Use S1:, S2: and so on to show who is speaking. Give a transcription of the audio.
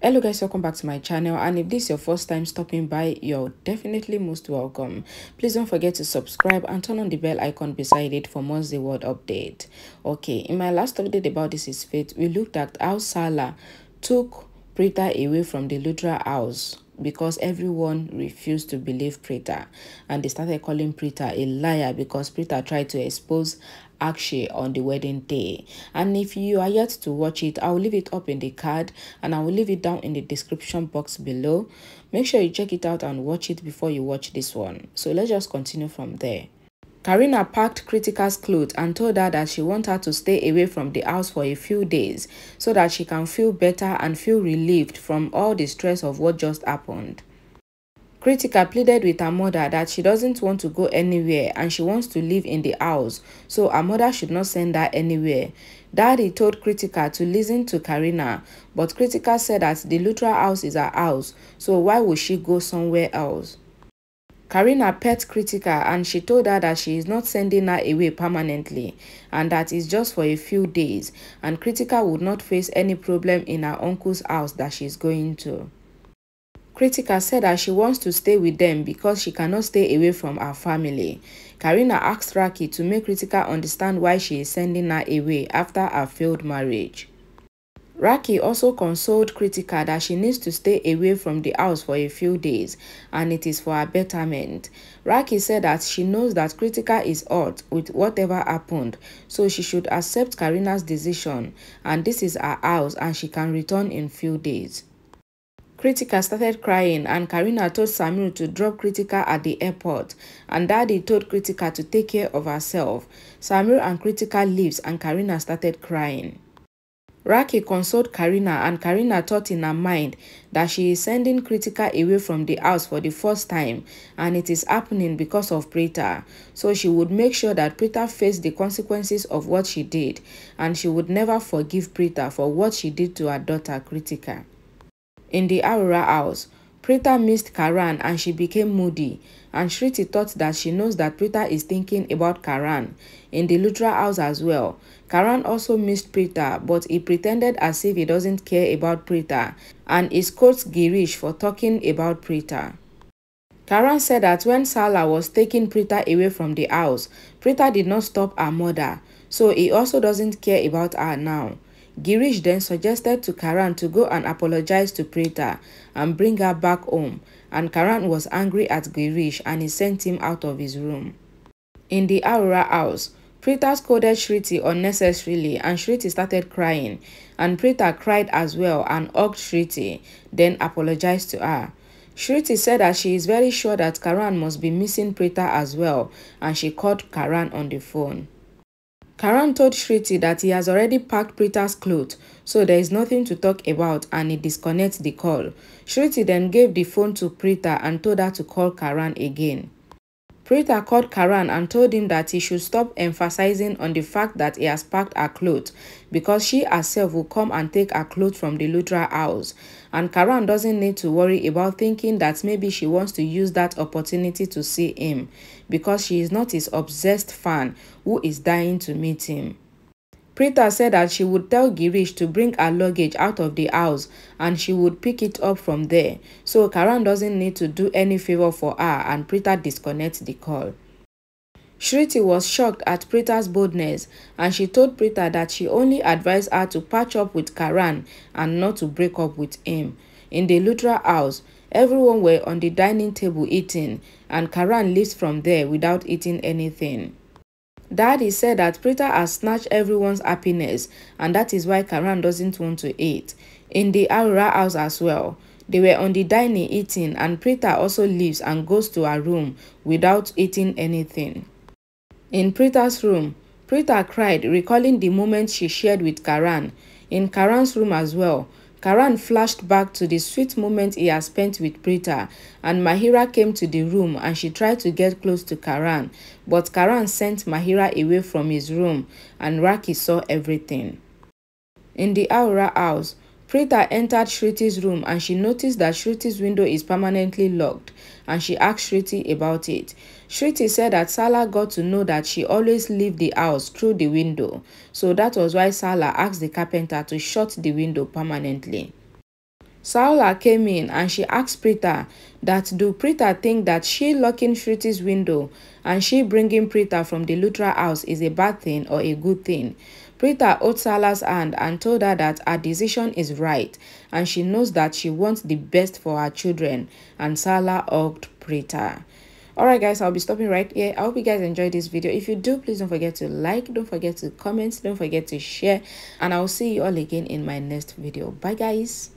S1: hello guys welcome back to my channel and if this is your first time stopping by you're definitely most welcome please don't forget to subscribe and turn on the bell icon beside it for more the word update okay in my last update about this is faith we looked at how salah took Prita away from the Lutra house because everyone refused to believe Prita and they started calling Prita a liar because Prita tried to expose Akshay on the wedding day. And if you are yet to watch it, I will leave it up in the card and I will leave it down in the description box below. Make sure you check it out and watch it before you watch this one. So let's just continue from there. Karina packed Critica's clothes and told her that she wanted her to stay away from the house for a few days so that she can feel better and feel relieved from all the stress of what just happened. Critica pleaded with her mother that she doesn't want to go anywhere and she wants to live in the house, so her mother should not send her anywhere. Daddy told Critica to listen to Karina, but Critica said that the Lutra house is her house, so why would she go somewhere else? Karina pet Kritika and she told her that she is not sending her away permanently and that it's just for a few days and Kritika would not face any problem in her uncle's house that she's going to. Kritika said that she wants to stay with them because she cannot stay away from her family. Karina asked Raki to make Kritika understand why she is sending her away after her failed marriage. Raki also consoled Kritika that she needs to stay away from the house for a few days and it is for her betterment. Raki said that she knows that Kritika is hurt with whatever happened, so she should accept Karina's decision and this is her house and she can return in few days. Kritika started crying and Karina told Samir to drop Kritika at the airport and daddy told Kritika to take care of herself. Samir and Kritika leaves and Karina started crying. Raki consoled Karina and Karina thought in her mind that she is sending Kritika away from the house for the first time and it is happening because of Preta. So she would make sure that Preta faced the consequences of what she did and she would never forgive Preta for what she did to her daughter Kritika. In the Aurora house, Prita missed Karan and she became moody, and Shriti thought that she knows that Prita is thinking about Karan in the Lutra house as well. Karan also missed Prita, but he pretended as if he doesn't care about Prita and he scolds Girish for talking about Prita. Karan said that when Sala was taking Prita away from the house, Prita did not stop her mother, so he also doesn't care about her now. Girish then suggested to Karan to go and apologize to Preta and bring her back home and Karan was angry at Girish and he sent him out of his room. In the Aura house, Preta scolded Shriti unnecessarily and Shriti started crying and Preta cried as well and hugged Shriti, then apologized to her. Shruti said that she is very sure that Karan must be missing Preta as well and she called Karan on the phone. Karan told Shruti that he has already packed Preeta's clothes so there is nothing to talk about and he disconnects the call. Shruti then gave the phone to Preeta and told her to call Karan again. Preta called Karan and told him that he should stop emphasizing on the fact that he has packed her clothes because she herself will come and take her clothes from the Lutra house. And Karan doesn't need to worry about thinking that maybe she wants to use that opportunity to see him because she is not his obsessed fan who is dying to meet him. Prita said that she would tell Girish to bring her luggage out of the house and she would pick it up from there. So Karan doesn't need to do any favor for her and Prita disconnects the call. Shriti was shocked at Prita's boldness and she told Prita that she only advised her to patch up with Karan and not to break up with him. In the Lutra house, everyone were on the dining table eating and Karan leaves from there without eating anything. Daddy said that Preta has snatched everyone's happiness and that is why Karan doesn't want to eat. In the Aurora house as well. They were on the dining eating and Preta also leaves and goes to her room without eating anything. In Preta's room, Preta cried recalling the moment she shared with Karan. In Karan's room as well, Karan flashed back to the sweet moment he had spent with Prita, and Mahira came to the room and she tried to get close to Karan but Karan sent Mahira away from his room and Raki saw everything. In the Aura house, Preta entered Shruti's room and she noticed that Shruti's window is permanently locked and she asked Shruti about it. Shruti said that Sala got to know that she always leave the house through the window, so that was why Sala asked the carpenter to shut the window permanently. Saula came in and she asked Prita that do Prita think that she locking Shruti's window and she bringing Prita from the Lutra house is a bad thing or a good thing. Prita owed Sala's hand and told her that her decision is right and she knows that she wants the best for her children and Sala hugged Prita. Alright guys, I'll be stopping right here. I hope you guys enjoyed this video. If you do, please don't forget to like, don't forget to comment, don't forget to share and I'll see you all again in my next video. Bye guys!